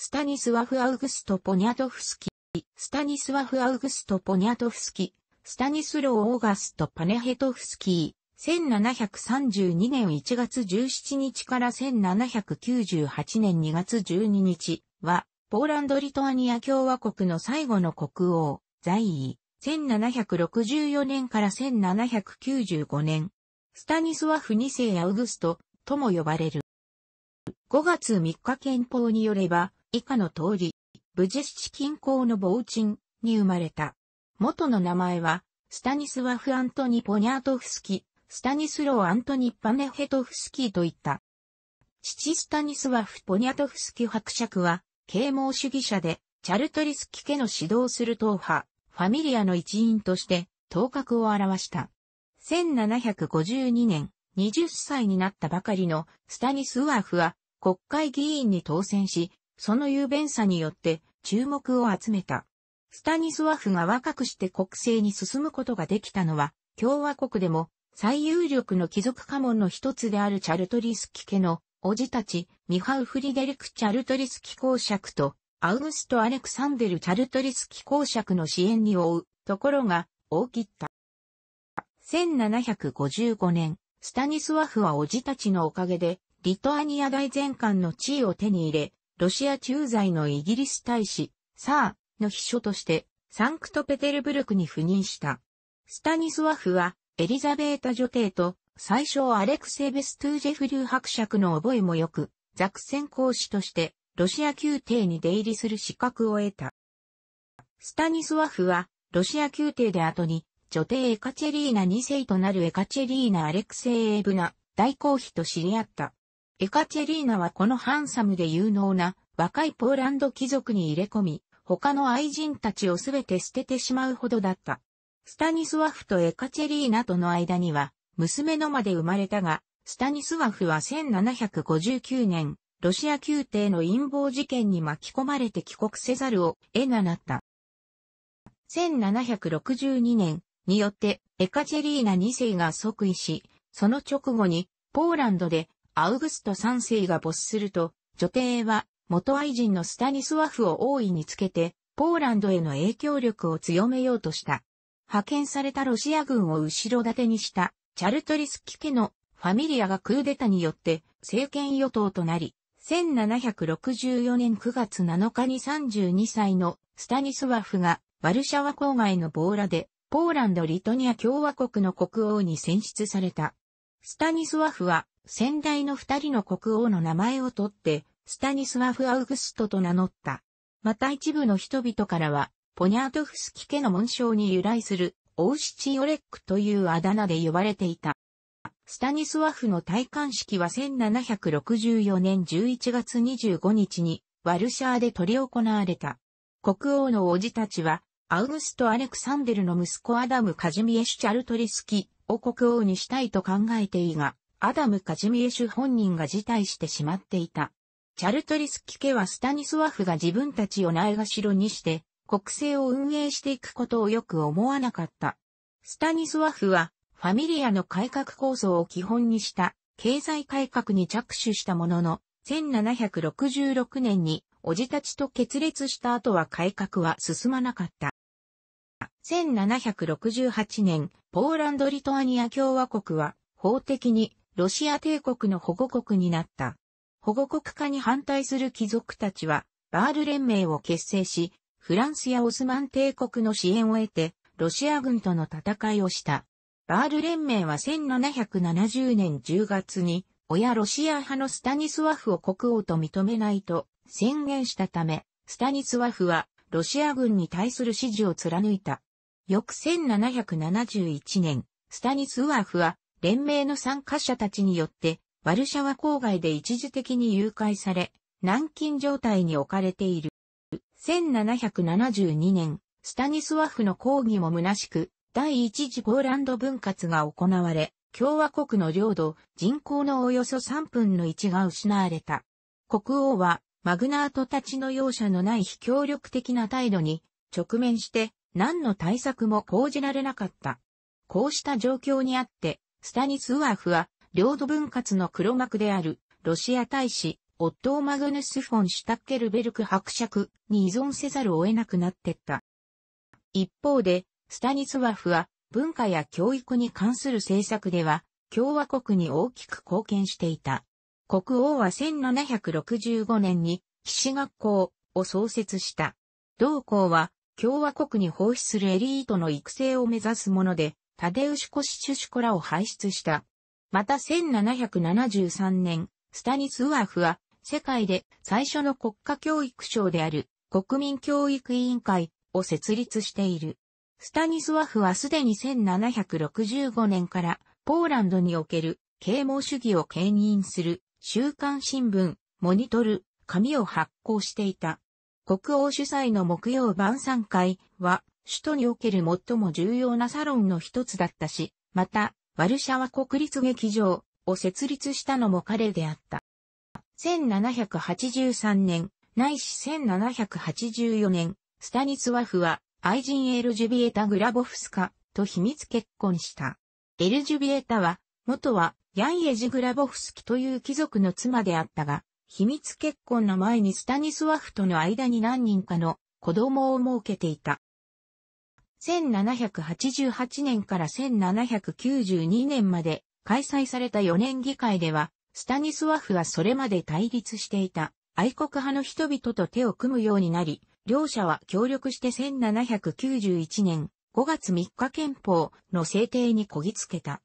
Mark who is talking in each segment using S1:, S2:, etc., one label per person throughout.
S1: スタニスワフ・アウグスト・ポニャトフスキ、スタニスワフ・アウグスト・ポニャトフスキ、スタニスロー・オーガスト・パネヘトフスキー、1732年1月17日から1798年2月12日は、ポーランド・リトアニア共和国の最後の国王、在位、1764年から1795年、スタニスワフ2世アウグストとも呼ばれる。5月3日憲法によれば、以下の通り、ブジェシチ近郊のボウチンに生まれた。元の名前は、スタニスワフ・アントニ・ポニャートフスキ、スタニスロー・アントニ・パネヘトフスキーといった。父スタニスワフ・ポニャトフスキ伯爵は、啓蒙主義者で、チャルトリスキ家の指導する党派、ファミリアの一員として、頭角を表した。1752年、20歳になったばかりのスタニスワフは国会議員に当選し、その雄弁さによって注目を集めた。スタニスワフが若くして国政に進むことができたのは、共和国でも最有力の貴族家紋の一つであるチャルトリスキ家の叔父たち、ミハウ・フリデリク・チャルトリスキ公爵と、アウグスト・アレクサンデル・チャルトリスキ公爵の支援に追うところが大きった。1755年、スタニスワフは叔父たちのおかげで、リトアニア大全館の地位を手に入れ、ロシア駐在のイギリス大使、サーの秘書として、サンクトペテルブルクに赴任した。スタニスワフは、エリザベータ女帝と、最初アレクセイ・ベストゥージェフ流伯爵の覚えもよく、ザクセン公使として、ロシア宮廷に出入りする資格を得た。スタニスワフは、ロシア宮廷で後に、女帝エカチェリーナ2世となるエカチェリーナ・アレクセイエブナ、大公妃と知り合った。エカチェリーナはこのハンサムで有能な若いポーランド貴族に入れ込み、他の愛人たちをすべて捨ててしまうほどだった。スタニスワフとエカチェリーナとの間には、娘のまで生まれたが、スタニスワフは1759年、ロシア宮廷の陰謀事件に巻き込まれて帰国せざるを得ななった。1762年によってエカチェリーナ2世が即位し、その直後にポーランドでアウグスト3世が没すると、女帝は元愛人のスタニスワフを大いにつけて、ポーランドへの影響力を強めようとした。派遣されたロシア軍を後ろ盾にしたチャルトリスキ家のファミリアがクーデタによって政権与党となり、1764年9月7日に32歳のスタニスワフがワルシャワ郊外のボーラでポーランド・リトニア共和国の国王に選出された。スタニスワフは先代の二人の国王の名前を取って、スタニスワフ・アウグストと名乗った。また一部の人々からは、ポニャートフスキ家の紋章に由来する、オウシチオレックというあだ名で呼ばれていた。スタニスワフの戴冠式は1764年11月25日に、ワルシャーで取り行われた。国王のおじたちは、アウグスト・アレクサンデルの息子アダム・カジミエシュ・チャルトリスキを国王にしたいと考えていいが、アダム・カジミエシュ本人が辞退してしまっていた。チャルトリスキ家はスタニスワフが自分たちをないがしろにして、国政を運営していくことをよく思わなかった。スタニスワフは、ファミリアの改革構想を基本にした、経済改革に着手したものの、1766年に、おじたちと決裂した後は改革は進まなかった。1768年、ポーランド・リトアニア共和国は、法的にロシア帝国の保護国になった。保護国化に反対する貴族たちは、バール連盟を結成し、フランスやオスマン帝国の支援を得て、ロシア軍との戦いをした。バール連盟は1770年10月に、親ロシア派のスタニスワフを国王と認めないと宣言したため、スタニスワフはロシア軍に対する支持を貫いた。翌1771年、スタニスワフは連盟の参加者たちによって、ワルシャワ郊外で一時的に誘拐され、軟禁状態に置かれている。1772年、スタニスワフの抗議も虚しく、第一次ポーランド分割が行われ、共和国の領土、人口のおよそ3分の1が失われた。国王は、マグナートたちの容赦のない非協力的な態度に直面して、何の対策も講じられなかった。こうした状況にあって、スタニスワーフは、領土分割の黒幕である、ロシア大使、オットー・マグヌス・フォン・シュタッケルベルク伯爵に依存せざるを得なくなってった。一方で、スタニスワフは文化や教育に関する政策では、共和国に大きく貢献していた。国王は1765年に騎士学校を創設した。同校は共和国に奉仕するエリートの育成を目指すもので、タデウシコシチュシコらを輩出した。また1773年、スタニスワーフは、世界で最初の国家教育省である国民教育委員会を設立している。スタニスワフはすでに1765年からポーランドにおける啓蒙主義を牽引する週刊新聞、モニトル、紙を発行していた。国王主催の木曜晩餐会は首都における最も重要なサロンの一つだったし、また、ワルシャワ国立劇場を設立したのも彼であった。1783年、ないし1784年、スタニツワフは、愛人エルジュビエタ・グラボフスカと秘密結婚した。エルジュビエタは、元は、ヤンエジ・グラボフスキという貴族の妻であったが、秘密結婚の前にスタニスワフとの間に何人かの子供を設けていた。1788年から1792年まで開催された4年議会では、スタニスワフはそれまで対立していた愛国派の人々と手を組むようになり、両者は協力して1791年5月3日憲法の制定にこぎつけた。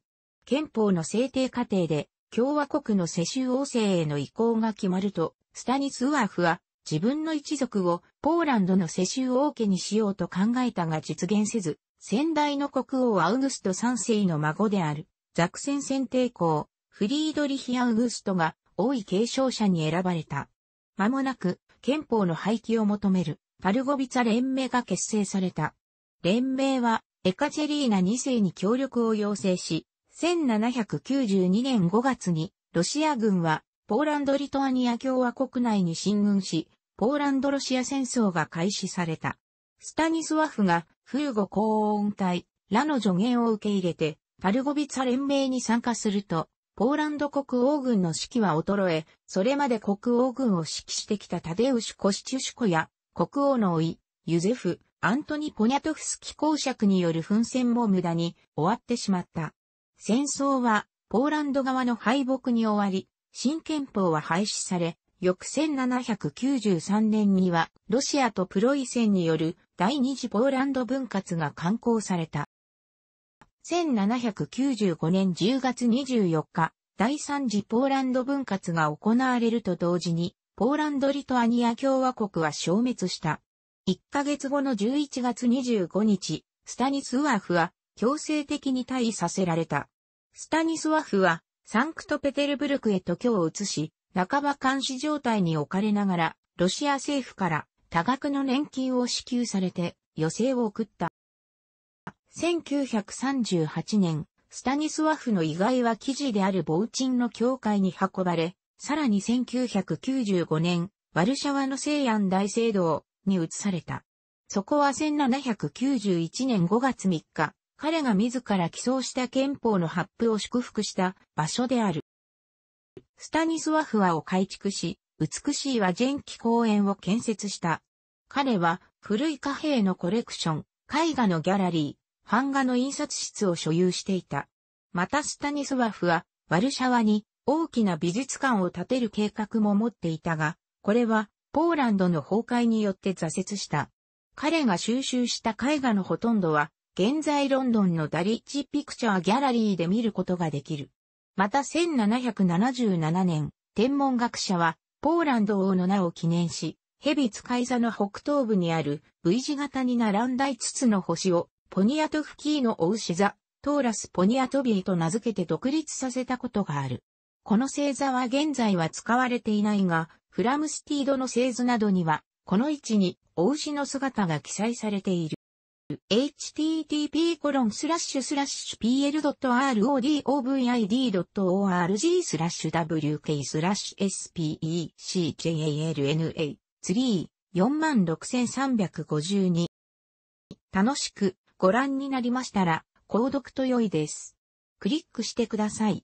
S1: 憲法の制定過程で共和国の世襲王政への移行が決まると、スタニスワフは自分の一族をポーランドの世襲王家にしようと考えたが実現せず、先代の国王アウグスト3世の孫である、ザクセン選帝公、フリードリヒ・アウグストが王位継承者に選ばれた。間もなく、憲法の廃棄を求める、パルゴビツァ連盟が結成された。連盟は、エカチェリーナ2世に協力を要請し、1792年5月に、ロシア軍はポーランド・リトアニア共和国内に進軍し、ポーランド・ロシア戦争が開始された。スタニスワフが、フーゴ高音隊、らの助言を受け入れて、パルゴビツァ連盟に参加すると、ポーランド国王軍の士気は衰え、それまで国王軍を指揮してきたタデウシュ・コシチュシュコや、国王の甥、ユゼフ、アントニ・ポニャトフスキ公爵による奮戦も無駄に終わってしまった。戦争は、ポーランド側の敗北に終わり、新憲法は廃止され、翌1793年には、ロシアとプロイセンによる第二次ポーランド分割が刊行された。1795年10月24日、第三次ポーランド分割が行われると同時に、ポーランド・リトアニア共和国は消滅した。1ヶ月後の11月25日、スタニスワフは強制的に退位させられた。スタニスワフはサンクトペテルブルクへと居を移し、半ば監視状態に置かれながら、ロシア政府から多額の年金を支給されて余生を送った。1938年、スタニスワフの意外は記事であるボウチンの教会に運ばれ、さらに1995年、ワルシャワの西安大聖堂に移された。そこは1791年5月3日、彼が自ら起草した憲法の発布を祝福した場所である。スタニスワフワを改築し、美しい和ジェンキ公園を建設した。彼は古い貨幣のコレクション、絵画のギャラリー、版画の印刷室を所有していた。またスタニスワフはワルシャワに大きな美術館を建てる計画も持っていたが、これはポーランドの崩壊によって挫折した。彼が収集した絵画のほとんどは現在ロンドンのダリッチピクチャーギャラリーで見ることができる。また1777年、天文学者は、ポーランド王の名を記念し、ヘビ使い座の北東部にある V 字型に並んだ5つの星をポニアトフキーのオ牛座、トーラスポニアトビーと名付けて独立させたことがある。この星座は現在は使われていないが、フラムスティードの星図などには、この位置に、お牛の姿が記載されている。http://pl.rodovid.org スラッシュ wk スラッシュ specjlna3-46352 楽しくご覧になりましたら、購読と良いです。クリックしてください。